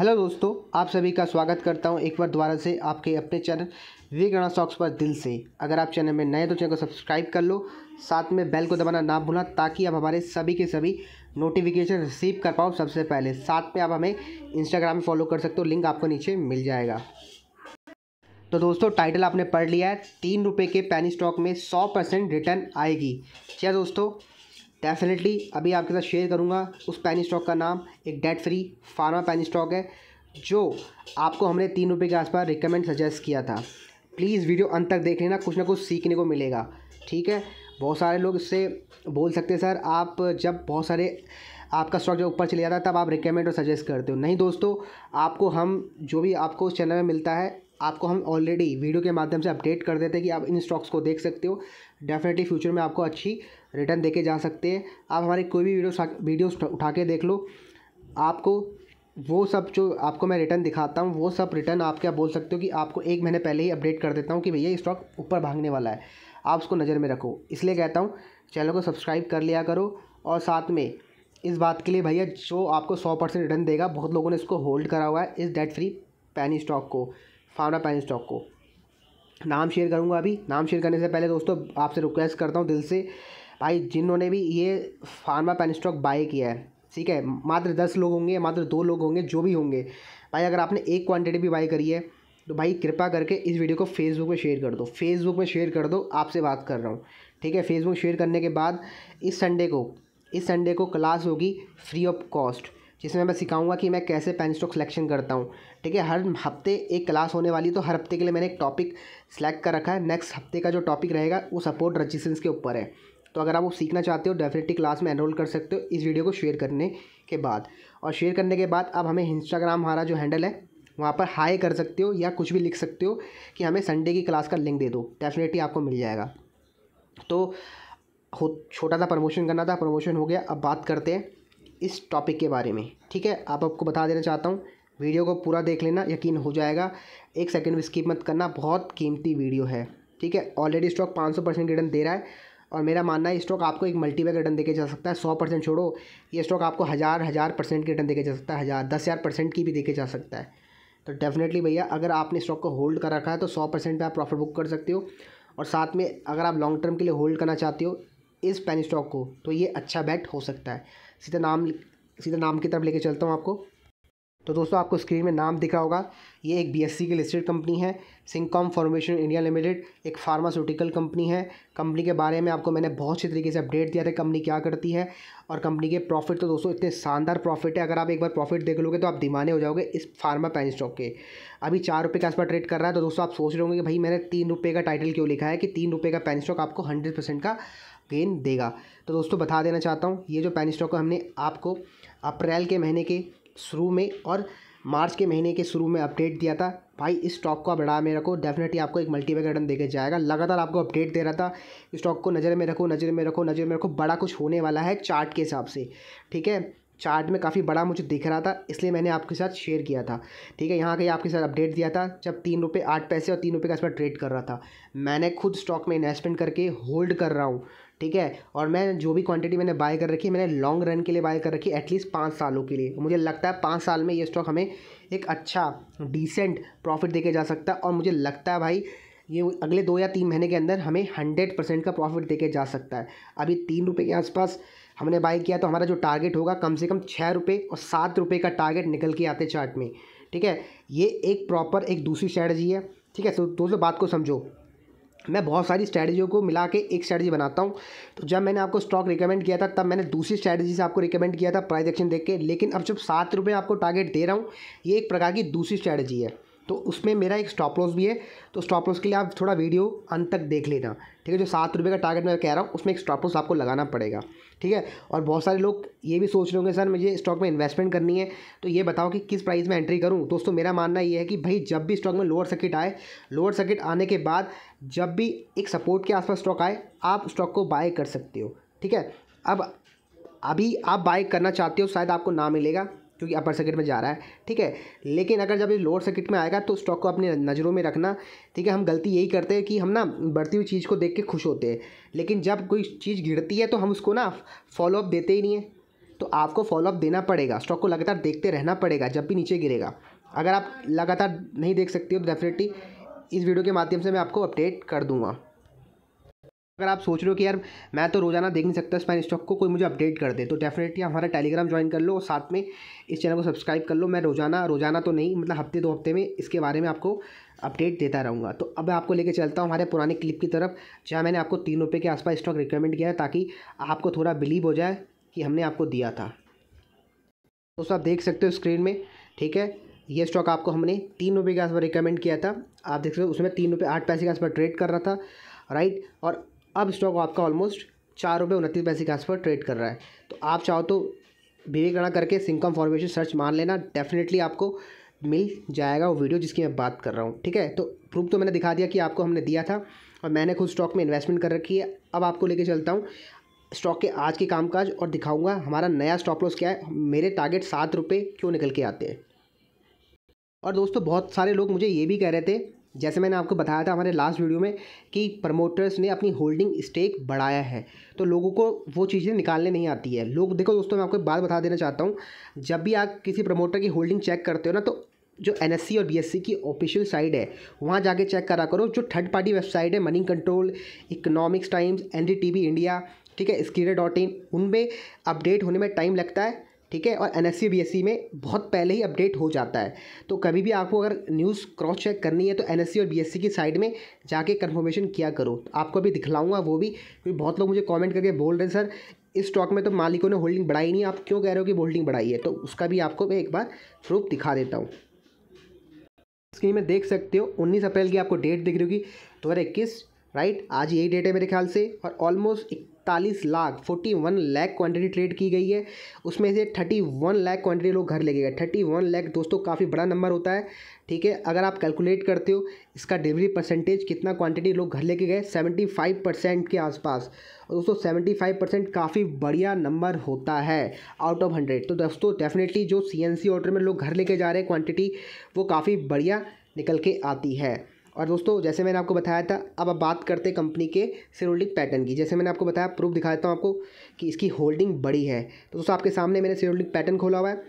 hello दोस्तों आप सभी का स्वागत करता हूं एक बार दोबारा से आपके अपने चैनल वी सॉक्स पर दिल से अगर आप चैनल में नए तो चैनल को सब्सक्राइब कर लो साथ में बेल को दबाना ना भूलना ताकि आप हमारे सभी के सभी नोटिफिकेशन रिसीव कर पाओ सबसे पहले साथ में आप हमें इंस्टाग्राम में फॉलो कर सकते हो लिंक आपको नीचे मिल जाएगा तो दोस्तों टाइटल आपने पढ़ लिया है तीन रुपये के पैनी स्टॉक में सौ परसेंट रिटर्न आएगी क्या दोस्तों डेफिनेटली अभी आपके साथ शेयर करूँगा उस पैनी स्टॉक का नाम एक debt free pharma penny stock है जो आपको हमने तीन रुपये के आसपास रिकमेंड सजेस्ट किया था प्लीज़ वीडियो अंत तक देख लेना कुछ ना कुछ सीखने को मिलेगा ठीक है बहुत सारे लोग इससे बोल सकते हैं सर आप जब बहुत सारे आपका स्टॉक जब ऊपर चले जाता है तब आप रिकमेंड और सजेस्ट करते हो नहीं दोस्तों आपको हम जो भी आपको उस चैनल में मिलता है आपको हम ऑलरेडी वीडियो के माध्यम से अपडेट कर देते हैं कि आप इन स्टॉक्स को देख सकते हो डेफिनेटली फ्यूचर में आपको अच्छी रिटर्न देके जा सकते हैं आप हमारी कोई भी वीडियो वीडियो उठा के देख लो आपको वो सब जो आपको मैं रिटर्न दिखाता हूँ वो सब रिटर्न आप क्या बोल सकते हो कि आपको एक महीने पहले ही अपडेट कर देता हूँ कि भैया स्टॉक ऊपर भागने वाला है आप उसको नज़र में रखो इसलिए कहता हूँ चैनल को सब्सक्राइब कर लिया करो और साथ में इस बात के लिए भैया जो आपको सौ परसेंट रिटर्न देगा बहुत लोगों ने इसको होल्ड करा हुआ है इस डेट फ्री पैनी स्टॉक को फार्मा पैनी स्टॉक को नाम शेयर करूँगा अभी नाम शेयर करने से पहले दोस्तों आपसे रिक्वेस्ट करता हूँ दिल से भाई जिन्होंने भी ये फार्मा पेन स्टॉक बाय किया है ठीक है मात्र दस लोग होंगे मात्र दो लोग होंगे जो भी होंगे भाई अगर आपने एक क्वांटिटी भी बाई करी है तो भाई कृपा करके इस वीडियो को फेसबुक पे शेयर कर दो फेसबुक पे शेयर कर दो आपसे बात कर रहा हूँ ठीक है फेसबुक शेयर करने के बाद इस संडे को इस संडे को क्लास होगी फ्री ऑफ कॉस्ट जिसमें मैं सिखाऊंगा कि मैं कैसे पेन स्टॉक सिलेक्शन करता हूँ ठीक है हर हफ्ते एक क्लास होने वाली तो हर हफ्ते के लिए मैंने एक टॉपिक सेलेक्ट कर रखा है नेक्स्ट हफ्ते का जो टॉपिक रहेगा वो सपोर्ट रजिस्टेंस के ऊपर है तो अगर आप वो सीखना चाहते हो डेफिनेटली क्लास में एनरोल कर सकते हो इस वीडियो को शेयर करने के बाद और शेयर करने के बाद अब हमें इंस्टाग्राम हमारा जो हैंडल है वहाँ पर हाई कर सकते हो या कुछ भी लिख सकते हो कि हमें संडे की क्लास का लिंक दे दो डेफिनेटली आपको मिल जाएगा तो हो छोटा सा प्रमोशन करना था प्रमोशन हो गया अब बात करते हैं इस टॉपिक के बारे में ठीक है आप आपको बता देना चाहता हूँ वीडियो को पूरा देख लेना यकीन हो जाएगा एक सेकंड भी स्किप मत करना बहुत कीमती वीडियो है ठीक है ऑलरेडी स्टॉक पाँच सौ परसेंट रिटर्न दे रहा है और मेरा मानना है स्टॉक आपको एक मल्टीपैक रिटर्न देके जा सकता है सौ परसेंट छोड़ो ये स्टॉक आपको हज़ार हज़ार परसेंट के रिटर्न देके जा सकता है हज़ार दस हज़ार परसेंट की भी देखे जा सकता है तो डेफिनेटली भैया अगर आपने स्टॉक को होल्ड कर रखा है तो सौ परसेंट आप प्रॉफिट बुक कर सकते हो और साथ में अगर आप लॉन्ग टर्म के लिए होल्ड करना चाहते हो इस पेन स्टॉक को तो ये अच्छा बैट हो सकता है सीधा नाम सीधा नाम की तरफ लेके चलता हूँ आपको तो दोस्तों आपको स्क्रीन में नाम दिख रहा होगा ये एक बीएससी की लिस्टेड कंपनी है सिंकॉम फॉर्मेशन इंडिया लिमिटेड एक फार्मास्यूटिकल कंपनी है कंपनी के बारे में आपको मैंने बहुत अच्छी तरीके से अपडेट दिया था कंपनी क्या करती है और कंपनी के प्रॉफिट तो दोस्तों इतने शानदार प्रॉफिट है अगर आप एक बार प्रॉफिट देख लोगे तो आप दीवाने हो जाओगे इस फार्मा पैन स्टॉक के अभी चार रुपये के आसपास ट्रेड कर रहा है तो दोस्तों आप सोच रहे होंगे कि भाई मैंने तीन रुपये का टाइटल क्यों लिखा है कि तीन रुपये का पैन स्टॉक आपको हंड्रेड परसेंट का गेन देगा तो दोस्तों बता देना चाहता हूँ ये जो पैनी स्टॉक हमने आपको अप्रैल के महीने के शुरू में और मार्च के महीने के शुरू में अपडेट दिया था भाई इस स्टॉक को आप बढ़ा में रखो डेफिनेटली आपको एक मल्टीपल रिटर्न देकर जाएगा लगातार आपको अपडेट दे रहा था स्टॉक को नज़र में रखो नज़र में रखो नज़र में रखो बड़ा कुछ होने वाला है चार्ट के हिसाब से ठीक है चार्ट में काफ़ी बड़ा मुझे दिख रहा था इसलिए मैंने आपके साथ शेयर किया था ठीक है यहाँ का आपके साथ अपडेट दिया था जब तीन रुपये आठ पैसे और तीन रुपये के पर ट्रेड कर रहा था मैंने खुद स्टॉक में इन्वेस्टमेंट करके होल्ड कर रहा हूँ ठीक है और मैं जो भी क्वांटिटी मैंने बाय कर रखी है मैंने लॉन्ग रन के लिए बाय कर रखी है एटलीस्ट पाँच सालों के लिए मुझे लगता है पाँच साल में ये स्टॉक हमें एक अच्छा डिसेंट प्रॉफिट देके जा सकता है और मुझे लगता है भाई ये अगले दो या तीन महीने के अंदर हमें हंड्रेड परसेंट का प्रॉफिट देके जा सकता है अभी तीन रुपये के आसपास हमने बाय किया तो हमारा जो टारगेट होगा कम से कम छः रुपये और सात रुपये का टारगेट निकल के आते चार्ट में ठीक है ये एक प्रॉपर एक दूसरी स्ट्रैटजी है ठीक है तो दोस्तों बात को समझो मैं बहुत सारी स्ट्रैटेजियों को मिला के एक स्ट्रैटेजी बनाता हूँ तो जब मैंने आपको स्टॉक रिकमेंड किया था तब मैंने दूसरी स्ट्रैटेजी से आपको रिकमेंड किया था प्राइस एक्शन देख के लेकिन अब जब सात रुपये आपको टारगेट दे रहा हूँ ये एक प्रकार की दूसरी स्ट्रैटेजी है तो उसमें मेरा एक स्टॉप लॉस भी है तो स्टॉप लॉस के लिए आप थोड़ा वीडियो अंत तक देख लेना ठीक है जो सात रुपये का टारगेट मैं कह रहा हूँ उसमें एक स्टॉप लॉस आपको लगाना पड़ेगा ठीक है और बहुत सारे लोग ये भी सोच रहे होंगे सर मुझे स्टॉक में इन्वेस्टमेंट करनी है तो ये बताओ कि किस प्राइस में एंट्री करूँ दोस्तों मेरा मानना ये है कि भाई जब भी स्टॉक में लोअर सर्किट आए लोअर सर्किट आने के बाद जब भी एक सपोर्ट के आसपास स्टॉक आए आप स्टॉक को बाय कर सकते हो ठीक है अब अभी आप बाय करना चाहते हो शायद आपको ना मिलेगा क्योंकि अपर सर्किट में जा रहा है ठीक है लेकिन अगर जब ये लोअर सर्किट में आएगा तो स्टॉक को अपनी नज़रों में रखना ठीक है हम गलती यही करते हैं कि हम ना बढ़ती हुई चीज़ को देख के खुश होते हैं लेकिन जब कोई चीज़ गिरती है तो हम उसको ना फॉलोअप देते ही नहीं है तो आपको फॉलोअप देना पड़ेगा स्टॉक को लगातार देखते रहना पड़ेगा जब भी नीचे गिरेगा अगर आप लगातार नहीं देख सकते हो तो डेफिनेटली इस वीडियो के माध्यम से मैं आपको अपडेट कर दूँगा अगर आप सोच रहे हो कि यार मैं तो रोज़ाना देख नहीं सकता स्पाइन स्टॉक को कोई मुझे अपडेट कर दे तो डेफिनेटली हमारा टेलीग्राम ज्वाइन कर लो और साथ में इस चैनल को सब्सक्राइब कर लो मैं रोज़ाना रोज़ाना तो नहीं मतलब हफ्ते दो हफ्ते में इसके बारे में आपको अपडेट देता रहूँगा तो अब मैं आपको लेके चलता हूँ हमारे पुराने क्लिप की तरफ जहाँ मैंने आपको तीन रुपये के आसपास स्टॉक रिकमेंड किया है ताकि आपको थोड़ा बिलीव हो जाए कि हमने आपको दिया था दोस्तों आप देख सकते हो स्क्रीन में ठीक है ये स्टॉक आपको हमने तीन रुपये के आसपास रिकमेंड किया था आप देख सकते हो उसमें तीन रुपये आठ पैसे के आसपास ट्रेड कर रहा था राइट और अब स्टॉक आपका ऑलमोस्ट चार रुपये उनतीस पैसे के आसपास ट्रेड कर रहा है तो आप चाहो तो विवेक राणा करके सिंकम फॉर्मेशन सर्च मान लेना डेफिनेटली आपको मिल जाएगा वो वीडियो जिसकी मैं बात कर रहा हूँ ठीक है तो प्रूफ तो मैंने दिखा दिया कि आपको हमने दिया था और मैंने खुद स्टॉक में इन्वेस्टमेंट कर रखी है अब आपको लेके चलता हूँ स्टॉक के आज के कामकाज और दिखाऊंगा हमारा नया स्टॉप लॉस क्या है मेरे टारगेट सात रुपये क्यों निकल के आते हैं और दोस्तों बहुत सारे लोग मुझे ये भी कह रहे थे जैसे मैंने आपको बताया था हमारे लास्ट वीडियो में कि प्रमोटर्स ने अपनी होल्डिंग स्टेक बढ़ाया है तो लोगों को वो चीज़ें निकालने नहीं आती है लोग देखो दोस्तों मैं आपको एक बात बता देना चाहता हूँ जब भी आप किसी प्रमोटर की होल्डिंग चेक करते हो ना तो जो एन और बी की ऑफिशियल साइट है वहाँ जाके चेक करा करो जो थर्ड पार्टी वेबसाइट है मनी कंट्रोल इकोनॉमिक्स टाइम्स एन इंडिया ठीक है स्कीडर डॉट इन उनमें अपडेट होने में टाइम लगता है ठीक है और एन एस सी में बहुत पहले ही अपडेट हो जाता है तो कभी भी आपको अगर न्यूज़ क्रॉस चेक करनी है तो एन और बी की साइड में जाके कन्फर्मेशन किया करो आपको अभी दिखलाऊंगा वो भी क्योंकि बहुत लोग मुझे कमेंट करके बोल रहे हैं सर इस स्टॉक में तो मालिकों ने होल्डिंग बढ़ाई नहीं आप क्यों कह रहे हो कि होल्डिंग बढ़ाई है तो उसका भी आपको मैं एक बार प्रूफ दिखा देता हूँ स्क्रीन में देख सकते हो 19 अप्रैल की आपको डेट दिख रही होगी दो हज़ार इक्कीस राइट आज यही डेट है मेरे ख्याल से और ऑलमोस्ट इकतालीस lakh forty one lakh quantity trade की गई है उसमें से थर्टी वन लैख क्वान्टिटी लोग घर ले गए थर्टी वन लैख दोस्तों काफ़ी बड़ा नंबर होता है ठीक है अगर आप कैलकुलेट करते हो इसका डिलीवरी परसेंटेज कितना क्वांटिटी लोग घर लेके गए सेवेंटी फाइव परसेंट के आसपास और दोस्तों सेवेंटी फाइव परसेंट काफ़ी बढ़िया नंबर होता है आउट ऑफ हंड्रेड तो दोस्तों डेफिनेटली जो सी ऑर्डर में लोग घर लेके जा रहे हैं क्वान्टिटी वो काफ़ी बढ़िया निकल के आती है और दोस्तों जैसे मैंने आपको बताया था अब आप बात करते हैं कंपनी के होल्डिंग पैटर्न की जैसे मैंने आपको बताया प्रूफ दिखा देता हूँ आपको कि इसकी होल्डिंग बड़ी है तो दोस्तों आपके सामने मैंने होल्डिंग पैटर्न खोला हुआ है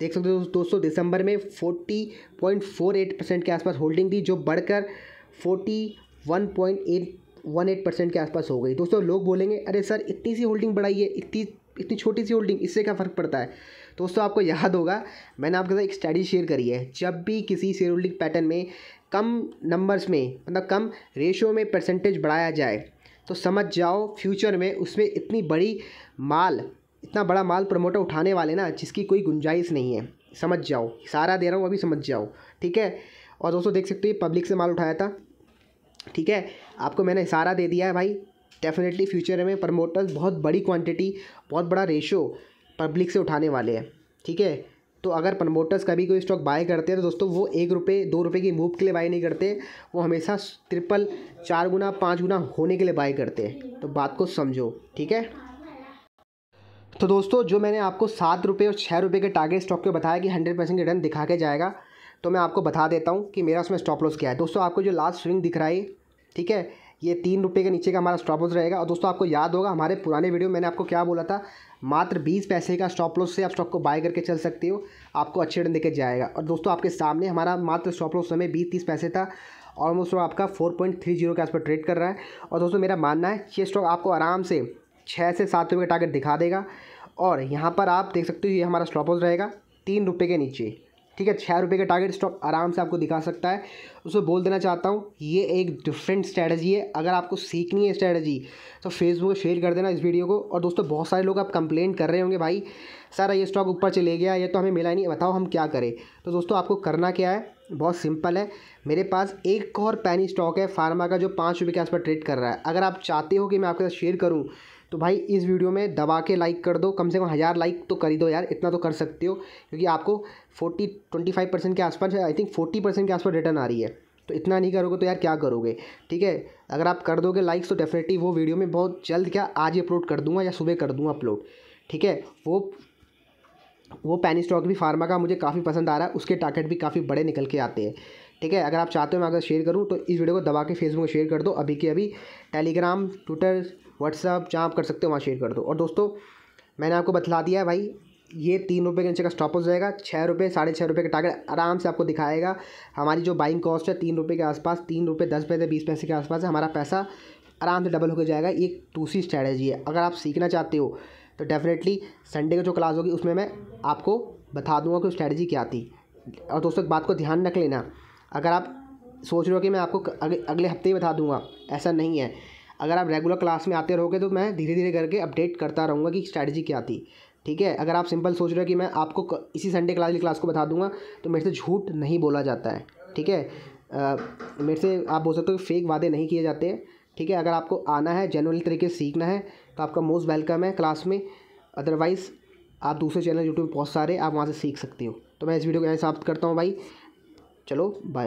देख सकते हो दोस्तों दिसंबर में पॉइंट फोर एट परसेंट के आसपास होल्डिंग थी जो बढ़कर forty one one point eight eight percent के आसपास हो गई दोस्तों लोग बोलेंगे अरे सर इतनी सी होल्डिंग बढ़ाई है इतनी इतनी छोटी सी होल्डिंग इससे क्या फ़र्क पड़ता है दोस्तों आपको याद होगा मैंने आपके साथ एक स्टडी शेयर करी है जब भी किसी शेयर होल्डिंग पैटर्न में कम नंबर्स में मतलब कम रेशो में परसेंटेज बढ़ाया जाए तो समझ जाओ फ्यूचर में उसमें इतनी बड़ी माल इतना बड़ा माल प्रमोटर उठाने वाले ना जिसकी कोई गुंजाइश नहीं है समझ जाओ सारा दे रहा हूँ अभी समझ जाओ ठीक है और दोस्तों देख सकते हो पब्लिक से माल उठाया था ठीक है आपको मैंने इशारा दे दिया है भाई डेफिनेटली फ्यूचर में प्रमोटर्स बहुत बड़ी क्वांटिटी बहुत बड़ा रेशो पब्लिक से उठाने वाले हैं ठीक है तो अगर प्रमोटर्स कभी कोई स्टॉक बाय करते हैं तो दोस्तों वो एक रुपये दो रुपये की मूव के लिए बाय नहीं करते वो हमेशा ट्रिपल चार गुना पाँच गुना होने के लिए बाय करते हैं तो बात को समझो ठीक है तो दोस्तों जो मैंने आपको सात रुपये और छः रुपये के टारगेट स्टॉक के बताया कि हंड्रेड परसेंट रिटर्न दिखा के जाएगा तो मैं आपको बता देता हूँ कि मेरा उसमें स्टॉप लॉस क्या है दोस्तों आपको जो लास्ट स्विंग दिख रहा है ठीक है ये तीन रुपये के नीचे का हमारा स्टॉप लॉस रहेगा और दोस्तों आपको याद होगा हमारे पुराने वीडियो मैंने आपको क्या बोला था मात्र बीस पैसे का स्टॉप लॉस से आप स्टॉक को बाय करके चल सकते हो आपको अच्छे रिटर्न देकर जाएगा और दोस्तों आपके सामने हमारा मात्र स्टॉप लॉस समय बीस तीस पैसे था ऑलमोस्ट वो आपका फोर पॉइंट थ्री जीरो के आसपास ट्रेड कर रहा है और दोस्तों मेरा मानना है ये स्टॉक आपको आराम से छः से सात रुपये का टारगेट दिखा देगा और यहाँ पर आप देख सकते हो ये हमारा स्टॉप लॉस रहेगा तीन रुपये के नीचे ठीक है छः रुपये का टारगेट स्टॉक आराम से आपको दिखा सकता है उसमें बोल देना चाहता हूँ ये एक डिफरेंट स्ट्रैटेजी है अगर आपको सीखनी है स्ट्रैटेजी तो फेसबुक पर शेयर कर देना इस वीडियो को और दोस्तों बहुत सारे लोग आप कंप्लेन कर रहे होंगे भाई सारा ये स्टॉक ऊपर चले गया ये तो हमें मिला नहीं बताओ हम क्या करें तो दोस्तों आपको करना क्या है बहुत सिंपल है मेरे पास एक और पैनी स्टॉक है फार्मा का जो पाँच रुपये के आसपास ट्रेड कर रहा है अगर आप चाहते हो कि मैं आपके साथ शेयर करूँ तो भाई इस वीडियो में दबा के लाइक कर दो कम से कम हज़ार लाइक तो कर ही दो यार इतना तो कर सकते हो क्योंकि आपको फोर्टी ट्वेंटी फाइव परसेंट के आसपास आई थिंक फोर्टी परसेंट के आसपास रिटर्न आ रही है तो इतना नहीं करोगे तो यार क्या करोगे ठीक है अगर आप कर दोगे लाइक्स तो डेफिनेटली वो वीडियो में बहुत जल्द क्या आज ही अपलोड कर दूंगा या सुबह कर दूंगा अपलोड ठीक है वो वो पैनी स्टॉक भी फार्मा का मुझे काफ़ी पसंद आ रहा है उसके टारगेट भी काफ़ी बड़े निकल के आते हैं ठीक है अगर आप चाहते हो मैं अगर शेयर करूँ तो इस वीडियो को दबा के फेसबुक में शेयर कर दो अभी के अभी टेलीग्राम ट्विटर व्हाट्सअप जहाँ आप कर सकते हो वहाँ शेयर कर दो और दोस्तों मैंने आपको बतला दिया है भाई ये तीन रुपये के नीचे का स्टॉप हो जाएगा छः रुपये साढ़े छः रुपये का टारगेट आराम से आपको दिखाएगा हमारी जो बाइंग कॉस्ट है तीन रुपये के आसपास तीन रुपये दस पैसे बीस पैसे के आसपास है हमारा पैसा आराम से डबल होकर जाएगा ये दूसरी स्ट्रैटेजी है अगर आप सीखना चाहते हो तो डेफिनेटली संडे का जो क्लास होगी उसमें मैं आपको बता दूंगा कि स्ट्रैटेजी क्या थी और दोस्तों एक बात को ध्यान रख लेना अगर आप सोच रहे हो कि मैं आपको अगले अगले हफ्ते ही बता दूंगा ऐसा नहीं है अगर आप रेगुलर क्लास में आते रहोगे तो मैं धीरे धीरे करके अपडेट करता रहूँगा कि स्ट्रैटेजी क्या थी ठीक है अगर आप सिंपल सोच रहे हो कि मैं आपको इसी संडे क्लास की क्लास को बता दूंगा तो मेरे से झूठ नहीं बोला जाता है ठीक है मेरे से आप बोल सकते हो कि फेक वादे नहीं किए जाते हैं ठीक है अगर आपको आना है जेनुअन तरीके से सीखना है तो आपका मोस्ट वेलकम है क्लास में अदरवाइज़ आप दूसरे चैनल यूट्यूब बहुत सारे आप वहाँ से सीख सकते हो तो मैं इस वीडियो को यहाँ समाप्त करता हूँ भाई चलो बाय